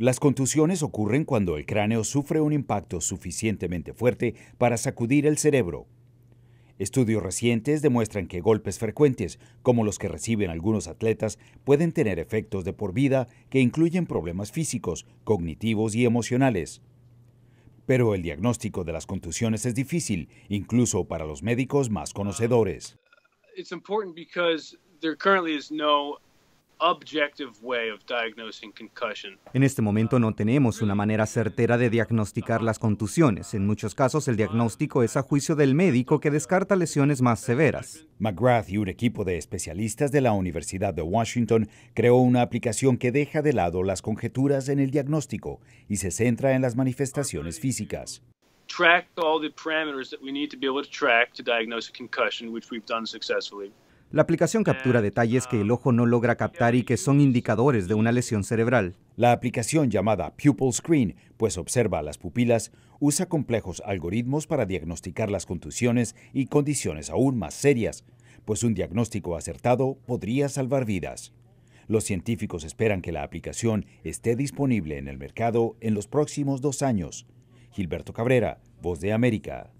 Las contusiones ocurren cuando el cráneo sufre un impacto suficientemente fuerte para sacudir el cerebro. Estudios recientes demuestran que golpes frecuentes, como los que reciben algunos atletas, pueden tener efectos de por vida que incluyen problemas físicos, cognitivos y emocionales. Pero el diagnóstico de las contusiones es difícil, incluso para los médicos más conocedores. Ah, en este momento no tenemos una manera certera de diagnosticar las contusiones. En muchos casos el diagnóstico es a juicio del médico que descarta lesiones más severas. McGrath y un equipo de especialistas de la Universidad de Washington creó una aplicación que deja de lado las conjeturas en el diagnóstico y se centra en las manifestaciones físicas. Track all the parameters that we need to be able to track to diagnose concussion, la aplicación captura detalles que el ojo no logra captar y que son indicadores de una lesión cerebral. La aplicación llamada Pupil Screen, pues observa las pupilas, usa complejos algoritmos para diagnosticar las contusiones y condiciones aún más serias, pues un diagnóstico acertado podría salvar vidas. Los científicos esperan que la aplicación esté disponible en el mercado en los próximos dos años. Gilberto Cabrera, Voz de América.